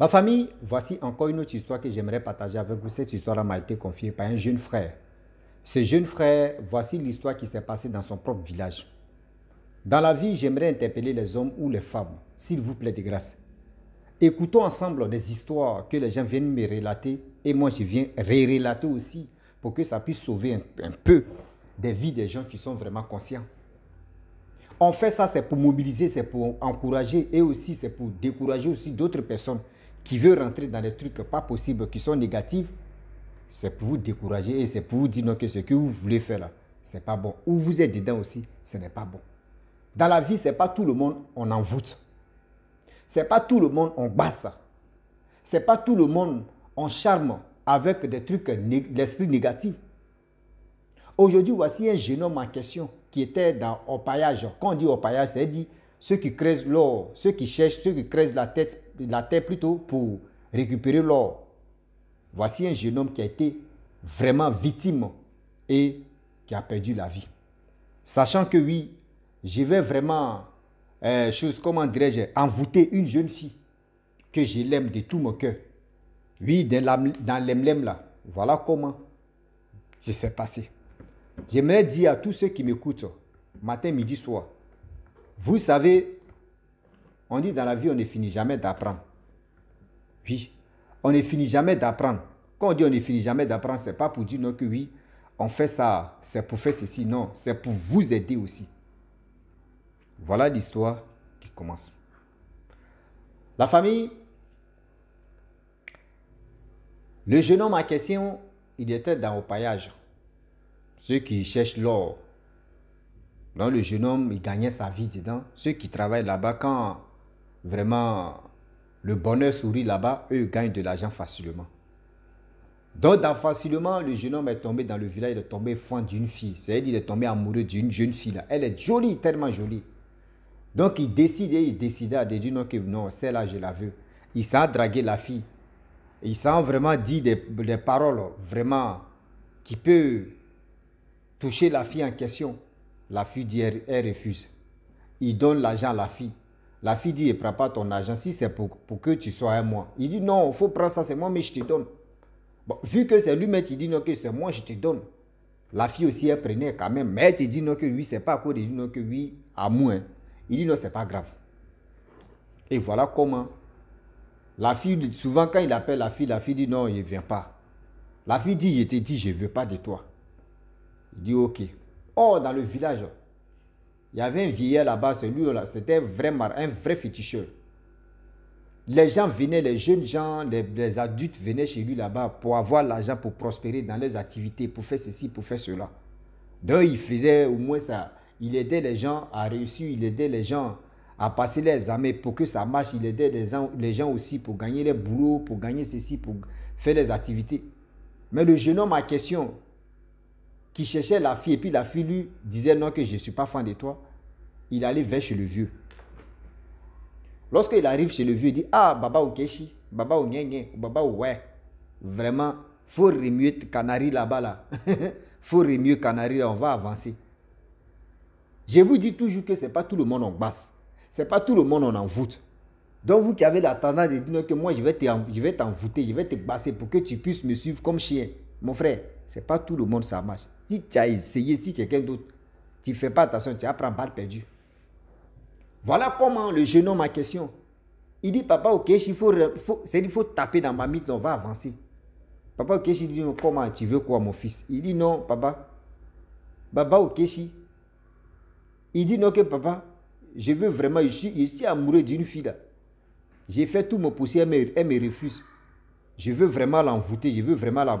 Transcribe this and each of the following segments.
La famille, voici encore une autre histoire que j'aimerais partager avec vous. Cette histoire m'a été confiée par un jeune frère. Ce jeune frère, voici l'histoire qui s'est passée dans son propre village. Dans la vie, j'aimerais interpeller les hommes ou les femmes, s'il vous plaît de grâce. Écoutons ensemble des histoires que les gens viennent me relater et moi je viens ré-relater aussi pour que ça puisse sauver un, peu des vies des gens qui sont vraiment conscients. On fait ça, c'est pour mobiliser, c'est pour encourager et aussi c'est pour décourager aussi d'autres personnes qui veut rentrer dans des trucs pas possibles, qui sont négatifs, c'est pour vous décourager et c'est pour vous dire non, que ce que vous voulez faire là, c'est pas bon. Où vous êtes dedans aussi, ce n'est pas bon. Dans la vie, c'est pas tout le monde on en envoûte. C'est pas tout le monde on basse. C'est pas tout le monde on charme avec des trucs l'esprit négatif. Aujourd'hui, voici un jeune homme en question qui était dans au paillage. Quand on dit paillage, c'est dit ceux qui creusent l'or, ceux qui cherchent, ceux qui creusent la, tête, la terre plutôt pour récupérer l'or. Voici un jeune homme qui a été vraiment victime et qui a perdu la vie. Sachant que oui, je vais vraiment, euh, chose, comment dirais-je, envoûter une jeune fille que j'aime l'aime de tout mon cœur. Oui, dans l'emblème là, voilà comment ça s'est passé. J'aimerais dire à tous ceux qui m'écoutent, matin, midi, soir, vous savez, on dit dans la vie, on ne finit jamais d'apprendre. Oui, on ne finit jamais d'apprendre. Quand on dit on ne finit jamais d'apprendre, ce n'est pas pour dire non que oui, on fait ça, c'est pour faire ceci. Non, c'est pour vous aider aussi. Voilà l'histoire qui commence. La famille, le jeune homme en question, il était dans le paillage. Ceux qui cherchent l'or donc le jeune homme, il gagnait sa vie dedans. Ceux qui travaillent là-bas, quand vraiment le bonheur sourit là-bas, eux gagnent de l'argent facilement. Donc facilement, le jeune homme est tombé dans le village, il est tombé fou d'une fille. C'est-à-dire qu'il est tombé amoureux d'une jeune fille. Elle est jolie, tellement jolie. Donc il décidait, il décida de dire non, que non, celle-là, je la veux. Il s'est dragué la fille. Il s'est vraiment dit des, des paroles vraiment qui peuvent toucher la fille en question. La fille dit, elle, refuse. Il donne l'argent à la fille. La fille dit, ne prend pas ton argent si c'est pour, que tu sois à moi. Il dit, non, il faut prendre ça, c'est moi, mais je te donne. vu que c'est lui mais il dit, non, que c'est moi, je te donne. La fille aussi, elle prenait quand même. Mais elle dit, non, que oui, c'est pas à cause de non, que oui, à moi. Hein. Il dit, non, c'est pas grave. Et voilà comment. La fille, souvent, quand il appelle la fille, la fille dit, non, il ne vient pas. La fille dit, je te dis, je ne veux pas de toi. Il dit, ok, Or, dans le village, il y avait un vieillard là-bas, celui-là, c'était vraiment un vrai féticheur. Les gens venaient, les jeunes gens, les, adultes venaient chez lui là-bas pour avoir l'argent pour prospérer dans leurs activités, pour faire ceci, pour faire cela. Donc, il faisait au moins ça. Il aidait les gens à réussir, il aidait les gens à passer les examens pour que ça marche. Il aidait les gens, les gens aussi pour gagner les boulots, pour gagner ceci, pour faire les activités. Mais le jeune homme en question, qui cherchait la fille, et puis la fille lui disait non, que je ne suis pas fan de toi, il allait vers chez le vieux. Lorsqu'il arrive chez le vieux, il dit Ah, Baba Okeshi, Baba nien-nien, Baba Ouais, vraiment, faut remuer Canari là-bas, là. faut remuer Canari, là, on va avancer. Je vous dis toujours que ce n'est pas tout le monde en basse. Ce n'est pas tout le monde en envoûte. Donc, vous qui avez la tendance de dire que moi, je vais t'envoûter, je vais te basser pour que tu puisses me suivre comme chien. Mon frère, ce n'est pas tout le monde ça marche. Si tu as essayé, si quelqu'un d'autre, tu ne fais pas attention, tu apprends balle perdue. Voilà comment le jeune homme a question. Il dit, papa, ok, il faut, il faut taper dans ma mythe, on va avancer. Papa il dit, comment tu veux quoi, mon fils Il dit, non, papa. Papa si. il dit, non, que papa, je veux vraiment, je suis, amoureux d'une fille J'ai fait tout mon possible, elle me, refuse. Je veux vraiment l'envoûter, je veux vraiment la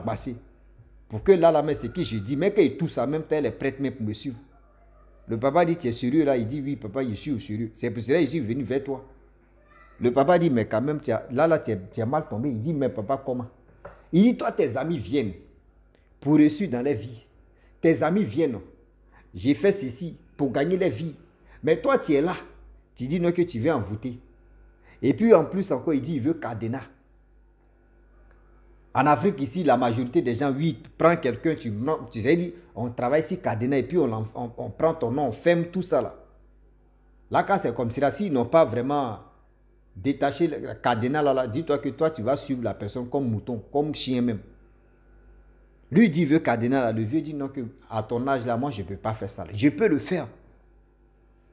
pour que là, la main, c'est qui Je dis, mais que tout ça, même elle est prête même pour me suivre. Le papa dit, tu es sérieux là Il dit, oui, papa, je suis sérieux. C'est pour cela que je suis venu vers toi. Le papa dit, mais quand même, là, là, tu es, mal tombé. Il dit, mais papa, comment Il dit, toi, tes amis viennent pour reçu dans les vie. Tes amis viennent. J'ai fait ceci pour gagner les vies. Mais toi, tu es là. Tu dis non que tu veux envoûter. Et puis en plus encore, il dit, il veut cadena en Afrique, ici, la majorité des gens, oui, prends quelqu'un, tu, tu sais, on travaille ici, cadenas, et puis on, on, prend ton nom, on ferme tout ça là. Là, quand c'est comme si s'ils n'ont pas vraiment détaché le cadenas là, dis-toi que toi, tu vas suivre la personne comme mouton, comme chien même. Lui dit, veut cadenas le vieux dit non, que à ton âge là, moi, je ne peux pas faire ça. Je peux le faire.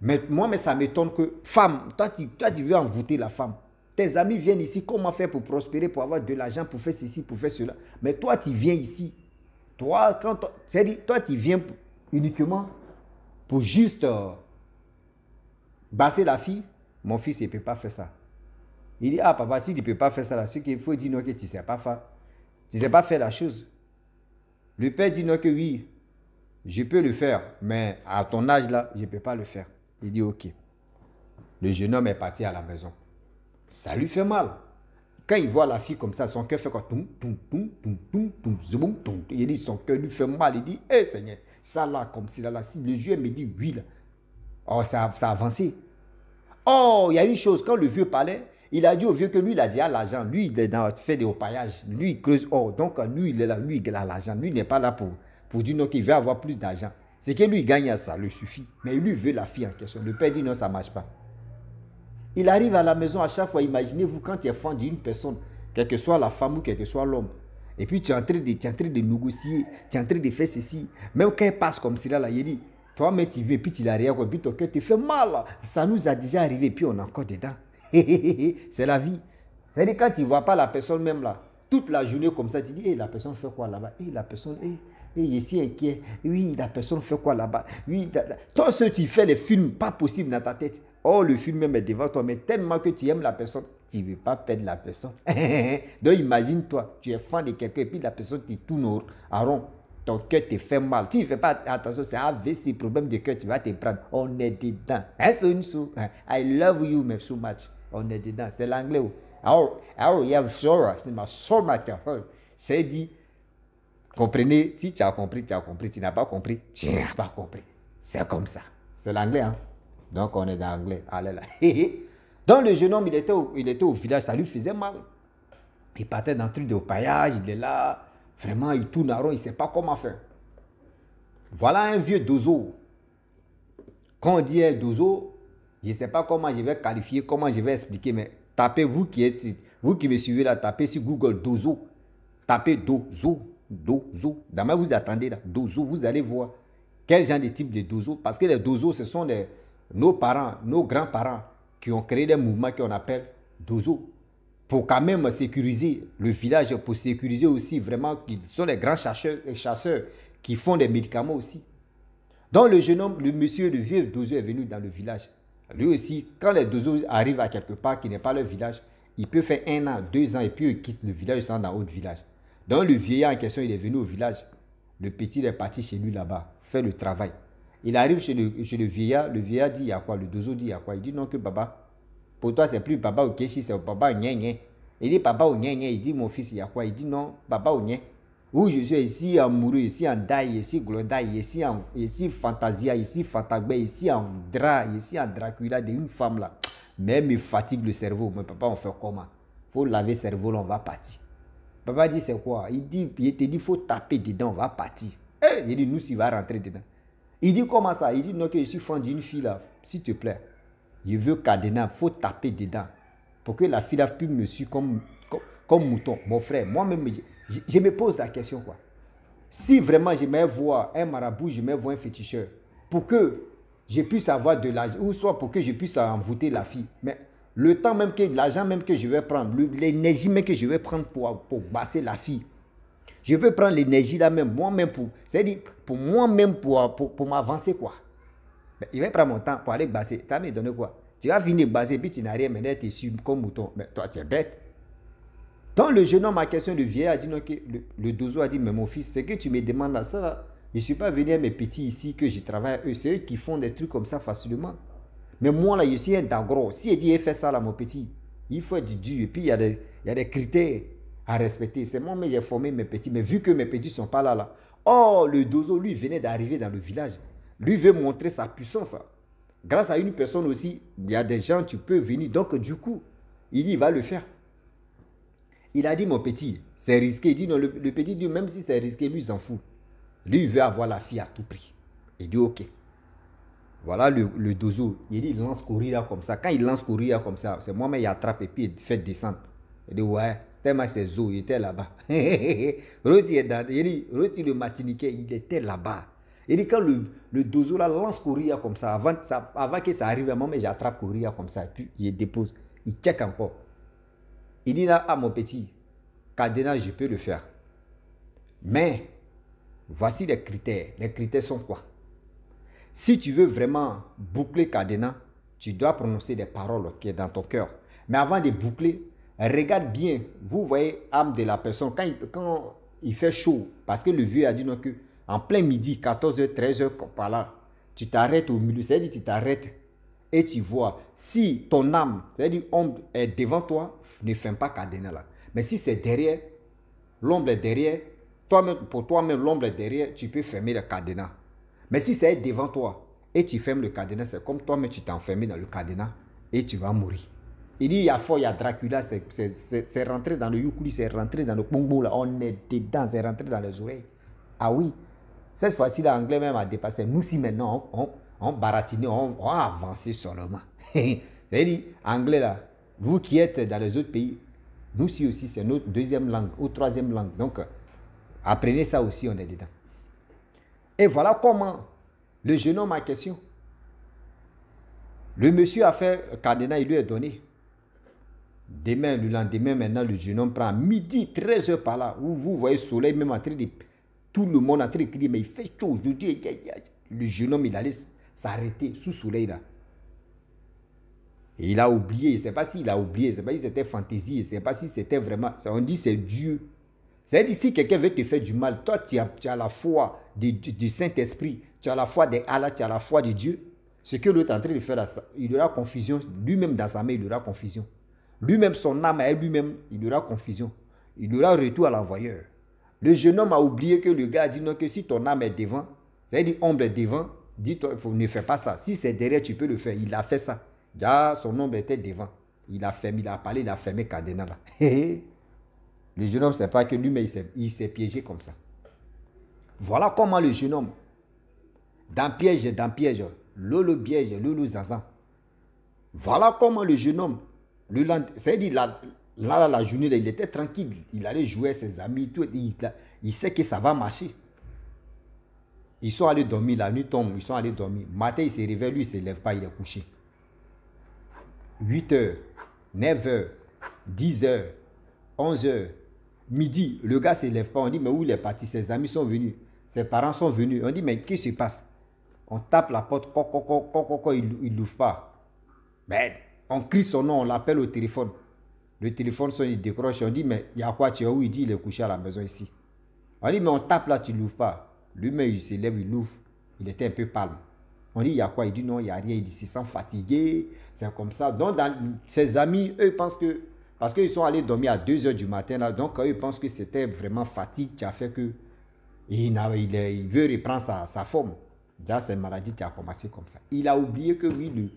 Mais moi, mais ça m'étonne que, femme, toi tu, toi, tu veux envoûter la femme. Tes amis viennent ici, comment faire pour prospérer, pour avoir de l'argent, pour faire ceci, pour faire cela. Mais toi, tu viens ici. Toi, quand cest toi, tu viens uniquement pour juste euh, basser la fille. Mon fils, il ne peut pas faire ça. Il dit, ah papa, si tu ne peux pas faire ça, Ce qu'il faut dire non que tu ne sais pas faire. Tu ne sais pas faire la chose. Le père dit non que oui, je peux le faire, mais à ton âge là, je ne peux pas le faire. Il dit, ok. Le jeune homme est parti à la maison ça lui fait mal. Quand il voit la fille comme ça, son cœur fait quoi Il dit, son cœur lui fait mal. Il dit, hé eh, Seigneur, ça là, comme si là, là, le juif me dit oui, là. Oh, ça, ça a avancé. Oh, il y a une chose, quand le vieux parlait, il a dit au vieux que lui, il a dit à ah, l'argent. Lui, il est dans, fait des paillages Lui, il creuse oh Donc, ah, lui, il est là, lui, il a l'argent. Lui, il n'est pas là pour, pour dire non, qu'il veut avoir plus d'argent. C'est que lui, il gagne à ça, lui suffit. Mais lui, veut la fille en question. Le père dit non, ça ne marche pas. Il arrive à la maison à chaque fois. Imaginez-vous quand tu es fan d'une personne, quelle que soit la femme ou quel que soit l'homme. Et puis tu es, en train de, négocier, tu es en train de faire ceci. Même quand elle passe comme cela, là, il dit Toi, mais tu veux, puis tu rien, puis ton cœur te fait mal. Ça nous a déjà arrivé, puis on est encore dedans. C'est la vie. C'est-à-dire, quand tu ne vois pas la personne même là, toute la journée comme ça, tu dis, hé, eh, la personne fait quoi là-bas Hé, eh, la personne, hé, eh, hey, je suis inquiet. Oui, la personne fait quoi là-bas Oui, toi, ce tu fais les films, pas possible dans ta tête. Oh, le film même est devant toi, mais tellement que tu aimes la personne, tu ne veux pas perdre la personne. Donc imagine-toi, tu es fan de quelqu'un et puis la personne te tout en rond. Ton cœur te fait mal. Tu ne fais pas attention, c'est AVC, problème de cœur, tu vas te prendre. On est dedans. Hein, I love you, so much. On est dedans. C'est l'anglais. Alors, you have C'est ma so much C'est dit, comprenez, si tu as compris, tu as compris. Tu n'as pas compris, tu n'as pas compris. C'est comme ça. C'est l'anglais, hein? Donc on est ah dans Allez là. Donc le jeune homme, il était, au, il était au village, ça lui faisait mal. Il partait dans le truc de paillage, il est là. Vraiment, il tourne à rond, il ne sait pas comment faire. Voilà un vieux dozo. Quand on dit un dozo, je ne sais pas comment je vais qualifier, comment je vais expliquer, mais tapez, vous qui, êtes, vous qui me suivez là, tapez sur Google dozo. Tapez dozo, dozo. Demain, vous attendez là, dozo, vous allez voir quel genre de type de dozo. Parce que les dozo, ce sont des nos parents, nos grands-parents qui ont créé des mouvements qu'on appelle Dozo pour quand même sécuriser le village, pour sécuriser aussi vraiment qu'ils sont les grands chasseurs, et chasseurs qui font des médicaments aussi. Donc le jeune homme, le monsieur, le vieux Dozo est venu dans le village. Lui aussi, quand les Dozo arrivent à quelque part qui n'est pas leur village, il peut faire un an, deux ans et puis il quitte le village, et se rend dans un autre village. Donc le vieillard en question, il est venu au village. Le petit est parti chez lui là-bas, fait le travail. Il arrive chez le, chez le vieillard, le vieillard dit, il y a quoi Le dozo dit, il y a quoi Il dit, non, que baba. Pour toi, c'est plus baba ou keshi, c'est baba au nien Il dit, papa au nien Il dit, mon fils, il y a quoi Il dit, non, baba ou nien Où je suis ici en mouru, ici en daï, ici glodaï, ici en ici fantasia, ici fantagbé, ici en dra, ici en dracula, une femme là. Même me fatigue le cerveau. Mais papa, on fait comment faut laver le cerveau, là, on va partir. Papa dit, c'est quoi Il dit, il te dit, faut taper dedans, on va partir. Eh, il dit, nous, s'il va rentrer dedans. Il dit comment ça Il dit non, que je suis fan d'une fille là. S'il te plaît, je veux cadenas, faut taper dedans. Pour que la fille là puisse me suivre comme, comme, mouton. Mon frère, moi-même, je, me pose la question quoi. Si vraiment je vais voir un marabout, je mets voir un féticheur, pour que je puisse avoir de l'argent, ou soit pour que je puisse envoûter la fille. Mais le temps même que, l'argent même que je vais prendre, l'énergie même que je vais prendre pour, pour basser la fille, je peux prendre l'énergie là même, moi-même pour. cest à pour moi-même, pour, pour, m'avancer, quoi. Il va prendre mon temps pour aller baser. mis donné quoi Tu vas venir baser, puis tu n'as rien, là, tu es comme mouton. Mais toi, tu es bête. Dans le jeune homme ma question, le vieil a dit non, le, le dozo a dit Mais mon fils, ce que tu me demandes là, ça là, je ne suis pas venu à mes petits ici que je travaille eux. C'est eux qui font des trucs comme ça facilement. Mais moi là, je suis un gros. Si il dit, il fait ça là, mon petit, il faut du dur. Et puis il y a des, il y a des critères à respecter. C'est moi, mais j'ai formé mes petits. Mais vu que mes petits sont pas là, là. oh le dozo, lui, venait d'arriver dans le village. Lui veut montrer sa puissance. Grâce à une personne aussi, il y a des gens, tu peux venir. Donc, du coup, il dit, va le faire. Il a dit, mon petit, c'est risqué. Il dit, non, le, petit dit, même si c'est risqué, lui, il s'en fout. Lui, veut avoir la fille à tout prix. Il dit, ok. Voilà le, doso. Il dit, il lance courir comme ça. Quand il lance courir comme ça, c'est moi mais il attrape et puis il fait descendre. Il dit, ouais. Tellement il était là-bas. Rossi est dans, il dit, le Matinique, il était là-bas. Il dit, quand le, le dozo lance courir comme ça, avant, avant que ça arrive à moi, mais j'attrape courir comme ça, puis il dépose, il check encore. Il dit là, ah mon petit, Cadena je peux le faire. Mais, voici les critères. Les critères sont quoi Si tu veux vraiment boucler Cadena, tu dois prononcer des paroles qui est dans ton cœur. Mais avant de boucler, Regarde bien, vous voyez âme de la personne, quand il, quand il fait chaud, parce que le vieux a dit non en plein midi, 14h, 13h, par là, tu t'arrêtes au milieu, c'est-à-dire tu t'arrêtes et tu vois. Si ton âme, c'est-à-dire l'ombre est devant toi, ne ferme pas cadenas là. Mais si c'est derrière, l'ombre est derrière, toi -même, pour toi-même, l'ombre est derrière, tu peux fermer le cadenas. Mais si c'est devant toi et tu fermes le cadenas, c'est comme toi-même, tu t'es enfermé dans le cadenas et tu vas mourir. Il dit, il y a fort, il y a Dracula, c'est rentré dans le Yukuli, c'est rentré dans le Pongo, là, on est dedans, c'est rentré dans les oreilles. Ah oui, cette fois-ci, l'anglais même a dépassé. Nous, si maintenant, on, on, on baratine, on, avance seulement. cest dit, anglais là, vous qui êtes dans les autres pays, nous si aussi, c'est notre deuxième langue ou troisième langue. Donc, apprenez ça aussi, on est dedans. Et voilà comment le jeune homme en question, le monsieur a fait, cardinal, il lui a donné. Demain, le lendemain, maintenant, le jeune homme prend midi, 13 h par là, où vous voyez soleil, même à Tout le monde a train mais il fait chaud Le jeune homme, il allait s'arrêter sous soleil là. Et il a oublié, je ne sais pas s'il a oublié, je ne sais pas si c'était fantaisie, je ne sais pas si c'était vraiment. On dit c'est Dieu. C'est-à-dire si quelqu'un veut te faire du mal, toi tu as, la foi du Saint-Esprit, tu as la foi des Allah, tu as la foi de Dieu. Ce que l'autre est en train de faire, il aura confusion. Lui-même dans sa main, il aura confusion. Lui-même, son âme à lui-même, il aura confusion. Il aura retour à l'envoyeur. Le jeune homme a oublié que le gars a dit non, que si ton âme est devant, c'est-à-dire ombre est devant, dis toi ne fais pas ça. Si c'est derrière, tu peux le faire. Il a fait ça. Déjà, son ombre était devant. Il a fermé, il a parlé, il a fermé Cadena le jeune homme ne sait pas que lui-même, il s'est piégé comme ça. Voilà comment le jeune homme, dans piège, dans piège, lolo piège, lolo zazan. Voilà comment le jeune homme le lendemain, c'est-à-dire, la, la journée, il était tranquille. Il allait jouer avec ses amis, tout. Il, sait que ça va marcher. Ils sont allés dormir, la nuit tombe, ils sont allés dormir. Matin, il se réveille, lui, il ne se lève pas, il est couché. 8 h 9 h 10 h 11 h midi, le gars ne se lève pas. On dit, mais où il est parti Ses amis sont venus, ses parents sont venus. On dit, mais qu'est-ce qui se passe On tape la porte, co, co, il l'ouvre pas. Merde on crie son nom, on l'appelle au téléphone. Le téléphone sonne, il décroche, on dit, mais il y a quoi, tu es où Il dit, il est couché à la maison ici. On dit, mais on tape là, tu ne l'ouvres pas. Lui-même, il se lève, il l'ouvre. Il était un peu pâle. On dit, il y a quoi Il dit, non, il n'y a rien. Il se sent fatigué. C'est comme ça. Donc, dans, ses amis, eux, pensent que. Parce qu'ils sont allés dormir à 2 h du matin, là. Donc, eux, pensent que c'était vraiment fatigue qui a fait que. Il, veut reprendre sa, forme. Déjà, c'est maladie qui a commencé comme ça. Il a oublié que, oui, le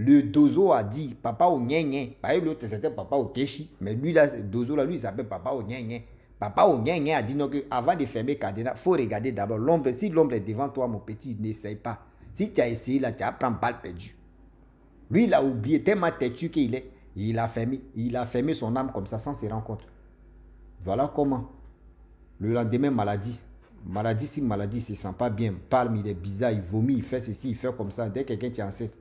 le Dozo a dit Papa au nien, Par exemple, l'autre, c'était Papa au Keshi. Mais lui, là, Dozo, là, lui, il s'appelle Papa au nien. Papa au nien a dit non, que avant de fermer cadenas, il faut regarder d'abord l'ombre. Si l'ombre est devant toi, mon petit, n'essaye pas. Si tu as essayé, là, tu as pris balle perdu. Lui, il a oublié tellement têtu qu'il est. Il a fermé, il a fermé son âme comme ça sans se rendre compte. Voilà comment. Le lendemain, maladie. Maladie, si maladie, il ne se sent pas bien, parle, il est bizarre, il vomit, il fait ceci, il fait comme ça. Dès que quelqu'un est enceinte,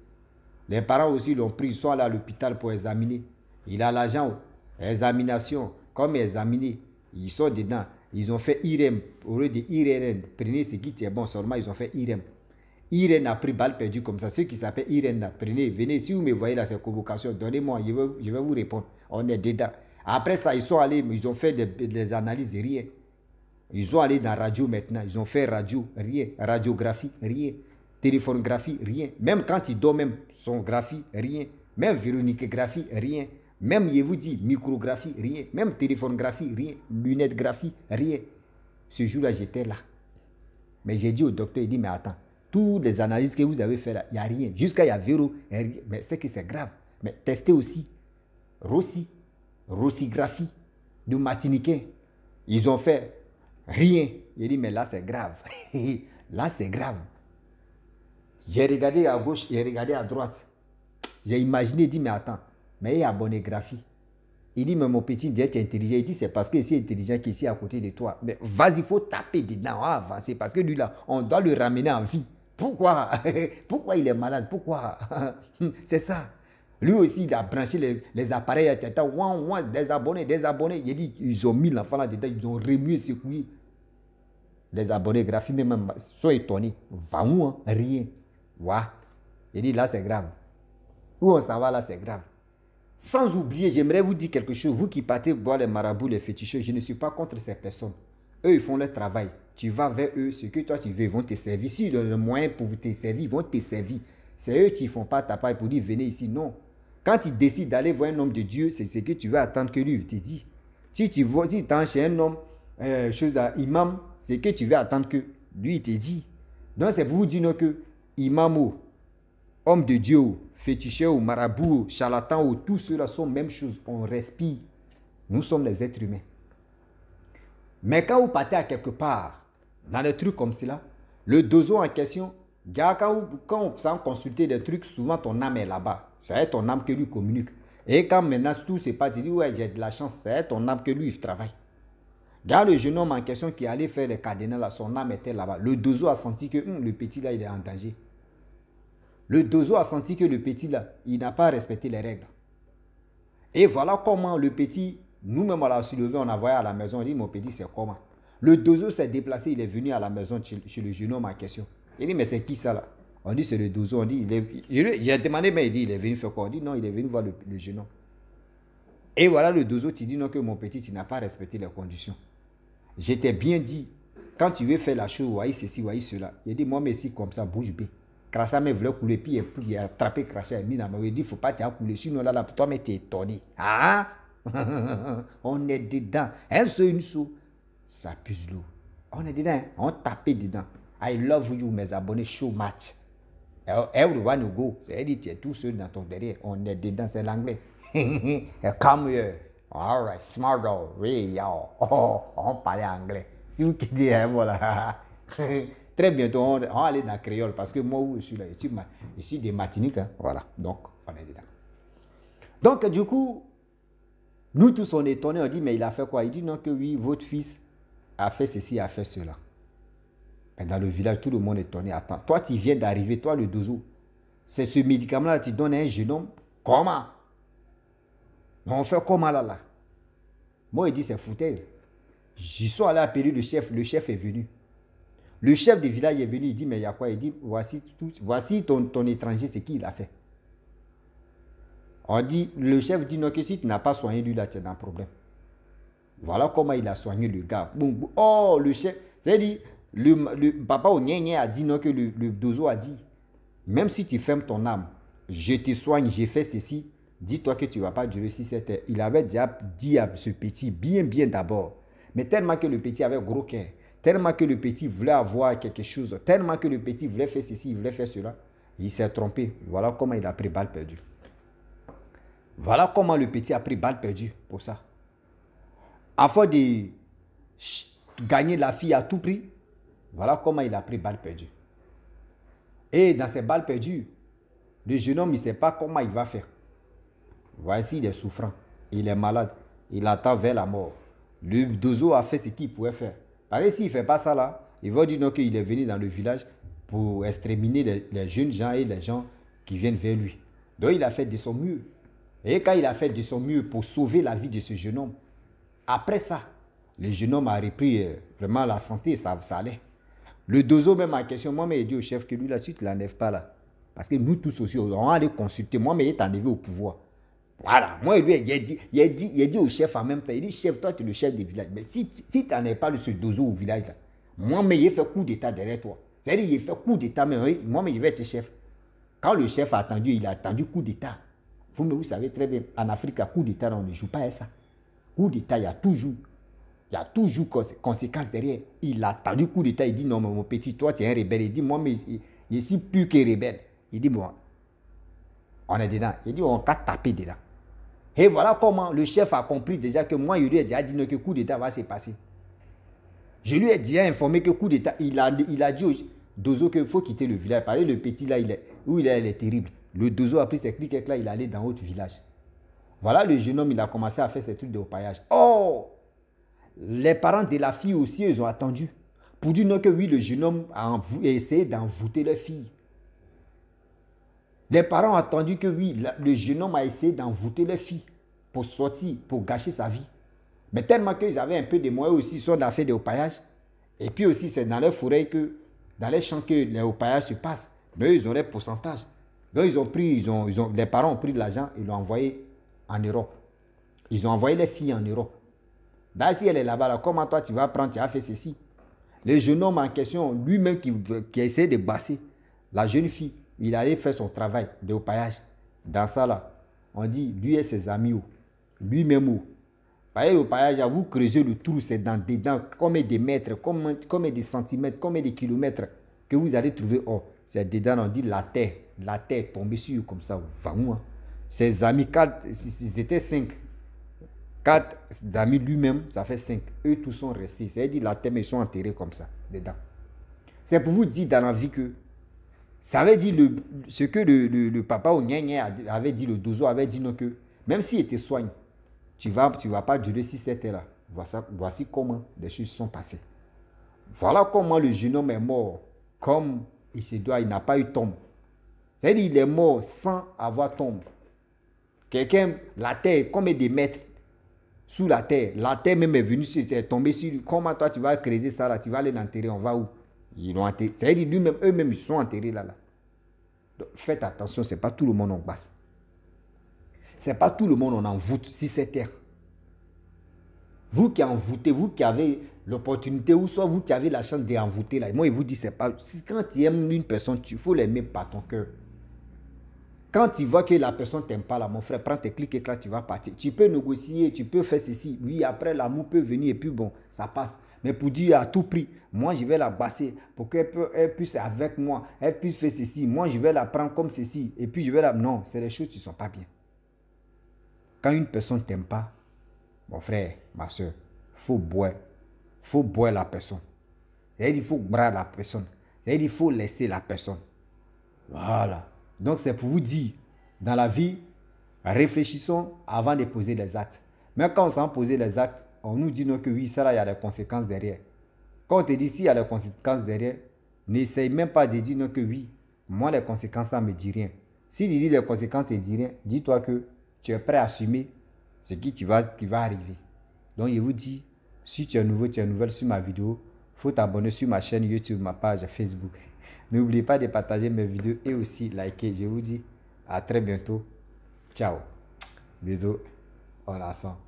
les parents aussi l'ont pris, ils sont allés à l'hôpital pour examiner. Il a l'agent, oh. examination, comme examiner. Ils sont dedans. Ils ont fait IRM. Au lieu de IRN, e prenez ce qui est bon, seulement ils ont fait IRM. IRN e a pris balle perdue comme ça. Ceux qui s'appellent IRN, e prenez, venez. Si vous me voyez là, c'est convocation, donnez-moi, je vais, vous répondre. On est dedans. Après ça, ils sont allés, ils ont fait des, analyses, rien. Ils sont allés dans radio maintenant, ils ont fait radio, rien. Radiographie, rien téléphonographie, rien. Même quand il dort, même son graphie rien. Même Véronique graphie rien. Même, il vous dit micrographie, rien. Même téléphonographie, rien. Lunette graphie, rien. Ce jour-là, j'étais là. Mais j'ai dit au docteur, il dit, mais attends, toutes les analyses que vous avez faites là, il n'y a rien. Jusqu'à il y a Mais c'est que c'est grave. Mais testez aussi. Rossi, Rossigraphie, de Martiniquais. Ils ont fait rien. Il dit, mais là, c'est grave. là, c'est grave. J'ai regardé à gauche, j'ai regardé à droite. J'ai imaginé, dit, mais attends, mais il y a graphique. Il dit, mais mon petit, tu es intelligent. Il dit, c'est parce que c'est intelligent qu'il est ici à côté de toi. Mais vas-y, il faut taper dedans, avancer. Parce que lui, là, on doit le ramener en vie. Pourquoi Pourquoi il est malade Pourquoi C'est ça. Lui aussi, il a branché les, appareils à tata. des abonnés, des abonnés. Il dit, ils ont mis l'enfant là-dedans, ils ont remué, secoué. Les abonnés graphiques, même, soyez étonnés. Va où, hein? rien. Waouh Il dit, là, c'est grave. Où on s'en va, là, c'est grave. Sans oublier, j'aimerais vous dire quelque chose. Vous qui partez voir les marabouts, les féticheux je ne suis pas contre ces personnes. Eux, ils font leur travail. Tu vas vers eux, ce que toi tu veux, ils vont te servir. Si le moyen pour te servir, ils vont te servir. C'est eux qui ne font pas ta paille pour dire venez ici. Non. Quand ils décident d'aller voir un homme de Dieu, c'est ce que tu vas attendre que lui te dise. Si tu vois, si tu chez un homme, euh, chose d'imam, c'est ce que tu vas attendre que lui te dise. Donc c'est vous vous dire que imam homme de Dieu féticheur ou, marabout charlatan ou, tout cela sont même chose. On respire. Nous sommes les êtres humains. Mais quand vous partez à quelque part, dans des trucs comme cela, le dozo en question, quand, vous, quand consulter des trucs, souvent ton âme est là-bas. C'est ton âme qui lui communique. Et quand maintenant tout c'est pas tu dis, ouais, j'ai de la chance, c'est ton âme que lui, travaille. Regarde le jeune homme en question qui allait faire les cardinal, son âme était là-bas. Le dozo a senti que hum, le petit là, il est en danger. Le dozo a senti que le petit, là, il n'a pas respecté les règles. Et voilà comment le petit, nous-mêmes, on l'a levé, on a envoyé à la maison. On dit, mon petit, c'est comment Le dozo s'est déplacé, il est venu à la maison chez, le jeune homme en question. Il dit, mais c'est qui ça, là On dit, c'est le dozo. dit, il a demandé, mais il dit, il est venu faire quoi On dit, non, il est venu voir le, jeune homme. Et voilà le dozo, tu dit non, que mon petit, tu n'as pas respecté les conditions. J'étais bien dit, quand tu veux faire la chose, voyez ceci, voyez cela. Il dit, moi, mais si comme ça, bouge bien. Krasa m'a voulu couler, puis il a attrapé Krasa et Mina. Il dit, qu'il ne faut pas t'en couler, sinon là, là, toi, mais t'es étonné. Ah On est dedans. Un seul, une sou. Ça pisse l'eau. On est dedans. On tape dedans. I love you, mes abonnés, show match. Everyone eh, eh, you go. C'est dit, tu es tout seul dans ton derrière. On est dedans, c'est l'anglais. Come here. All right, smart girl. Oui, yo. Oh, on parle anglais. Si vous quittez, hein, voilà. Très bientôt, on, va aller dans Créole parce que moi, où je suis là, je ici des matiniques. Hein. voilà. Donc, on est dedans. Donc, du coup, nous tous, on est étonnés. On dit, mais il a fait quoi Il dit, non, que oui, votre fils a fait ceci, a fait cela. dans le village, tout le monde est étonné. Attends, toi, tu viens d'arriver, toi, le dozo. C'est ce médicament-là, tu donnes un génome. Comment On fait comment là, là Moi, il dit, c'est foutaise. J'y suis allé appeler le chef. Le chef est venu. Le chef de village est venu, il dit, mais il y a quoi Il dit, voici, ton, étranger, c'est qui il a fait. On dit, le chef dit, non, que si tu n'as pas soigné lui, là, tu as dans problème. Voilà comment il a soigné le gars. oh, le chef, c'est-à-dire, le, papa au a dit, non, que le, dozo a dit, même si tu fermes ton âme, je te soigne, j'ai fait ceci, dis-toi que tu ne vas pas durer si c'était Il avait déjà dit à ce petit, bien, bien d'abord, mais tellement que le petit avait gros cœur tellement que le petit voulait avoir quelque chose, tellement que le petit voulait faire ceci, il voulait faire cela. Il s'est trompé. Voilà comment il a pris balle perdue. Voilà comment le petit a pris balle perdue pour ça. afin de gagner la fille à tout prix, voilà comment il a pris balle perdue. Et dans ces balles perdues, le jeune homme, ne sait pas comment il va faire. Voici, il est souffrant. Il est malade. Il attend vers la mort. Le dozo a fait ce qu'il pouvait faire il s'il ne fait pas ça là, il va dire qu'il est venu dans le village pour exterminer les, jeunes gens et les gens qui viennent vers lui. Donc il a fait de son mieux. Et quand il a fait de son mieux pour sauver la vie de ce jeune homme, après ça, le jeune homme a repris euh, vraiment la santé, ça, ça allait. Le dozo même a question, moi, mais il dit au chef que lui la suite ne l'enlève pas là. Parce que nous tous aussi, on aller consulter. Moi, mais il est enlevé au pouvoir. Voilà, moi, lui, il dit, il, a dit, au chef en même temps, il dit, chef, toi, tu es le chef du village. Mais si, tu n'en es pas le ce dozo au village, là, moi, mais il fait coup d'État derrière toi. C'est-à-dire, il fait coup d'État, mais moi, mais je vais être chef. Quand le chef a attendu, il a attendu coup d'État. Vous, savez très bien, en Afrique, coup d'État, on ne joue pas à ça. Coup d'État, il y a toujours, il y a toujours derrière. Il a attendu coup d'État, il dit, non, mon petit, toi, tu es un rebelle. Il dit, moi, mais je, suis plus que rebelle. Il dit, moi on est dedans. Il dit, on t'a tapé dedans. Et voilà comment le chef a compris déjà que moi, je lui ai déjà dit que coup d'État va se passer. Je lui ai déjà informé que coup d'État, il a, il a dit au Dozo qu'il faut quitter le village. Par le petit là, il est, où il est, est terrible. Le Dozo a pris ses clics là, il est allé dans autre village. Voilà le jeune homme, il a commencé à faire ses trucs de paillage. Oh Les parents de la fille aussi, ils ont attendu. Pour dire que oui, le jeune homme a essayé d'envoûter leur fille. Les parents ont attendu que oui, le jeune homme a essayé d'envoûter les filles pour sortir, pour gâcher sa vie. Mais tellement qu'ils avaient un peu de moyens aussi, soit d'affaires de payage Et puis aussi, c'est dans les forêts que, dans les champs que les payages se passent. Mais ils ont des pourcentages. Donc ils ont pris, ils ont, les parents ont pris de l'argent et l'ont envoyé en Europe. Ils ont envoyé les filles en Europe. Là, si elle est là-bas, là, comment toi tu vas apprendre, tu as fait ceci Le jeune homme en question, lui-même qui, qui a essayé de basser la jeune fille, il allait faire son travail de paillage. Dans ça, là, on dit lui et ses amis, lui-même. Pailler au paillage, vous creuser le trou, c'est dans dedans, combien de mètres, combien, de centimètres, combien de kilomètres que vous allez trouver c'est dedans, on dit la terre, la terre tombée sur comme ça, vraiment. Hein. Ses amis, quatre, ils étaient cinq. Quatre amis lui-même, ça fait cinq. Eux tous sont restés. C'est-à-dire la terre, mais ils sont enterrés comme ça, dedans. C'est pour vous dire dans la vie que ça avait dit ce que le, papa au avait dit, le dozo avait dit non que même s'il était soigne, tu ne vas, tu vas pas durer si c'était là. Voici, voici comment les choses sont passées. Voilà comment le jeune homme est mort, comme il se doit, il n'a pas eu tombe. cest veut dire qu'il est mort sans avoir tombe. Quelqu'un, la terre, comme des maîtres, sous la terre, la terre même est venue, est tombée sur lui. Comment toi tu vas creuser ça là, tu vas aller l'enterrer, on va où ils l'ont enterré. C'est-à-dire lui eux-mêmes, ils sont enterrés là-là. Donc faites attention, ce n'est pas tout le monde en basse. Ce n'est pas tout le monde en envoûte si c'est terre. Vous qui envoûtez, vous qui avez l'opportunité, ou soit vous qui avez la chance d'envoûter là. Moi, il vous dit, c'est pas. Quand tu aimes une personne, il faut l'aimer par ton cœur. Quand tu vois que la personne t'aime pas, là, mon frère, prends tes clics et là, tu vas partir. Tu peux négocier, tu peux faire ceci. Oui, après, l'amour peut venir et puis bon, ça passe. Mais pour dire à tout prix, moi je vais la basser pour qu'elle puisse avec moi, elle puisse faire ceci, moi je vais la prendre comme ceci, et puis je vais la... Non, c'est les choses qui ne sont pas bien. Quand une personne ne t'aime pas, mon frère, ma soeur, faut boire. faut boire la personne. cest à faut boire la personne. cest il faut laisser la personne. Voilà. Donc c'est pour vous dire, dans la vie, réfléchissons avant de poser les actes. Mais quand on s'en poser les actes, on nous dit non que oui, ça là, il y a des conséquences derrière. Quand on te dit s'il y a des conséquences derrière, n'essaye même pas de dire non que oui, moi les conséquences, ça ne me dit rien. Si tu dis les conséquences, ne te dit rien, dis-toi que tu es prêt à assumer ce qui, tu vas, qui va arriver. Donc je vous dis, si tu es nouveau, tu es nouvelle sur ma vidéo, faut t'abonner sur ma chaîne YouTube, ma page Facebook. N'oubliez pas de partager mes vidéos et aussi liker. Je vous dis à très bientôt. Ciao. Bisous. On la